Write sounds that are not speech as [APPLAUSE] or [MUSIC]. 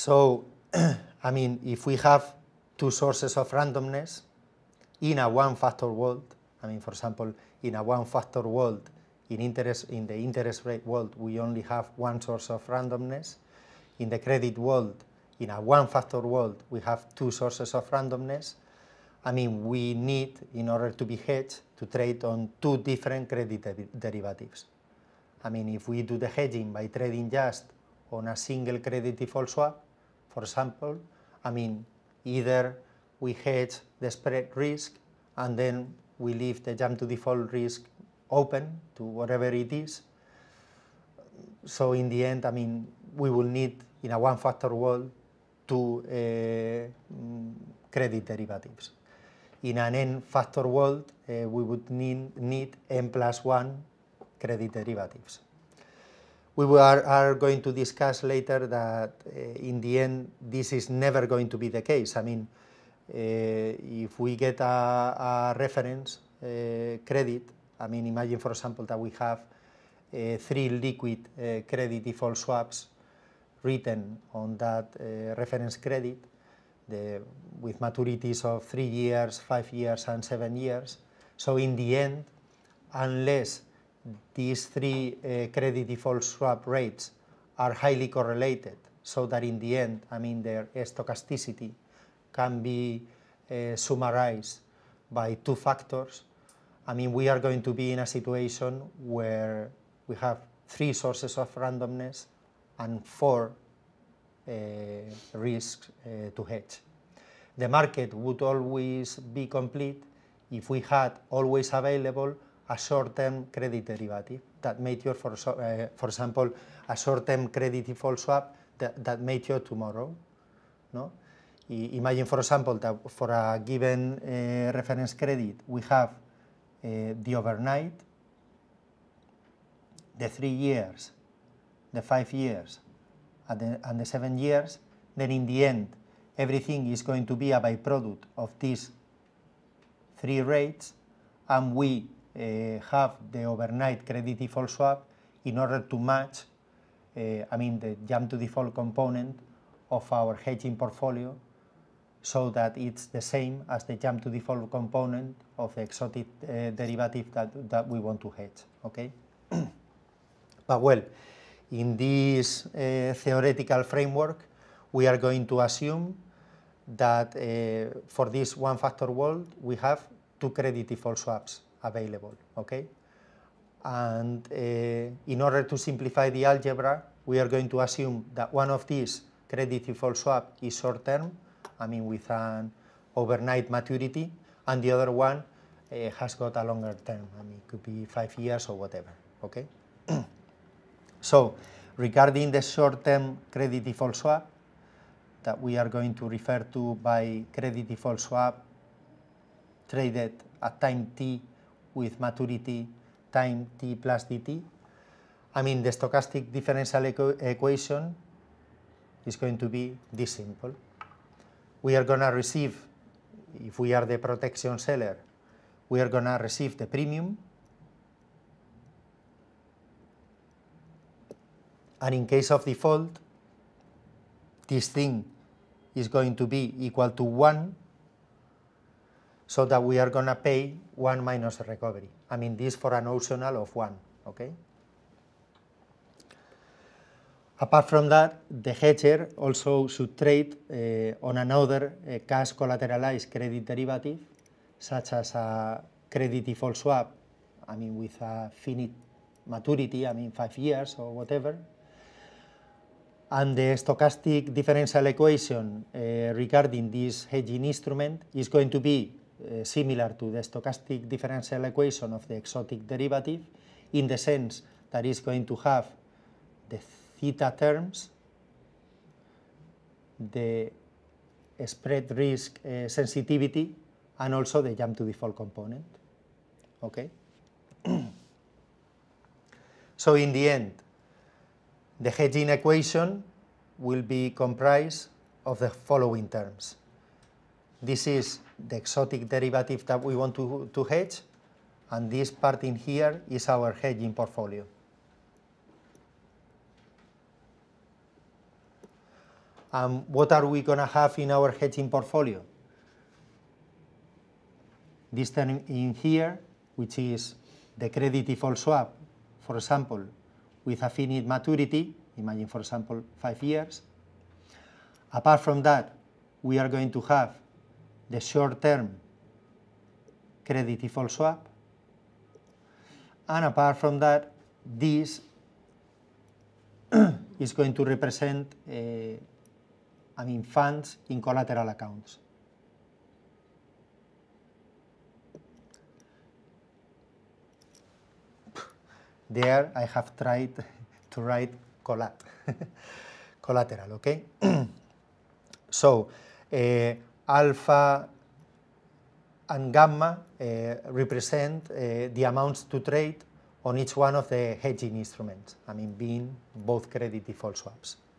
So, [CLEARS THROAT] I mean, if we have two sources of randomness in a one-factor world, I mean, for example, in a one-factor world, in, interest, in the interest rate world, we only have one source of randomness. In the credit world, in a one-factor world, we have two sources of randomness. I mean, we need, in order to be hedged, to trade on two different credit de derivatives. I mean, if we do the hedging by trading just on a single credit default swap, for example, I mean, either we hedge the spread risk and then we leave the jump to default risk open to whatever it is. So in the end, I mean, we will need in a one-factor world two uh, mm, credit derivatives. In an n-factor world, uh, we would need, need n plus one credit derivatives we are, are going to discuss later that eh, in the end this is never going to be the case. I mean, eh, if we get a, a reference eh, credit, I mean, imagine for example that we have three liquid credit default swaps written on that reference credit, the, with maturities of three years, five years, and seven years. So in the end, unless these three uh, credit default swap rates are highly correlated so that in the end, I mean, their stochasticity can be uh, summarized by two factors. I mean, we are going to be in a situation where we have three sources of randomness and four uh, risks uh, to hedge. The market would always be complete if we had always available a short-term credit derivative that made your, for, uh, for example, a short-term credit default swap that, that made your tomorrow. No? I, imagine, for example, that for a given uh, reference credit, we have uh, the overnight, the three years, the five years, and the, and the seven years, then in the end, everything is going to be a byproduct of these three rates, and we Eh, have the overnight credit default swap in order to match, eh, I mean, the jump to default component of our hedging portfolio so that it's the same as the jump to default component of the exotic uh, derivative that, that we want to hedge, okay? [CLEARS THROAT] but well, in this uh, theoretical framework, we are going to assume that uh, for this one-factor world, we have two credit default swaps available, okay? And uh, in order to simplify the algebra, we are going to assume that one of these credit default swap is short term, I mean with an overnight maturity, and the other one uh, has got a longer term, I mean it could be five years or whatever, okay? [CLEARS THROAT] so regarding the short term credit default swap, that we are going to refer to by credit default swap traded at time t with maturity time t plus dt. I mean, the stochastic differential equ equation is going to be this simple. We are going to receive, if we are the protection seller, we are going to receive the premium. And in case of default, this thing is going to be equal to 1 so that we are going to pay 1 minus the recovery. I mean this for a notional of 1, okay? Apart from that, the hedger also should trade uh, on another uh, cash collateralized credit derivative, such as a credit default swap, I mean with a finite maturity, I mean five years or whatever. And the stochastic differential equation uh, regarding this hedging instrument is going to be Eh, similar to the stochastic differential equation of the exotic derivative in the sense that it's going to have the theta terms, the spread risk uh, sensitivity and also the jump to default component. Okay? [CLEARS THROAT] so in the end, the hedging equation will be comprised of the following terms. This is the exotic derivative that we want to, to hedge, and this part in here is our hedging portfolio. And what are we going to have in our hedging portfolio? This term in here, which is the credit default swap, for example, with a finite maturity, imagine for example five years. Apart from that, we are going to have the short-term credit default swap. And apart from that, this [CLEARS THROAT] is going to represent, uh, I mean, funds in collateral accounts. There I have tried [LAUGHS] to write collat, [LAUGHS] collateral, okay? [CLEARS THROAT] so, uh, alpha and gamma uh, represent uh, the amounts to trade on each one of the hedging instruments, I mean being both credit default swaps.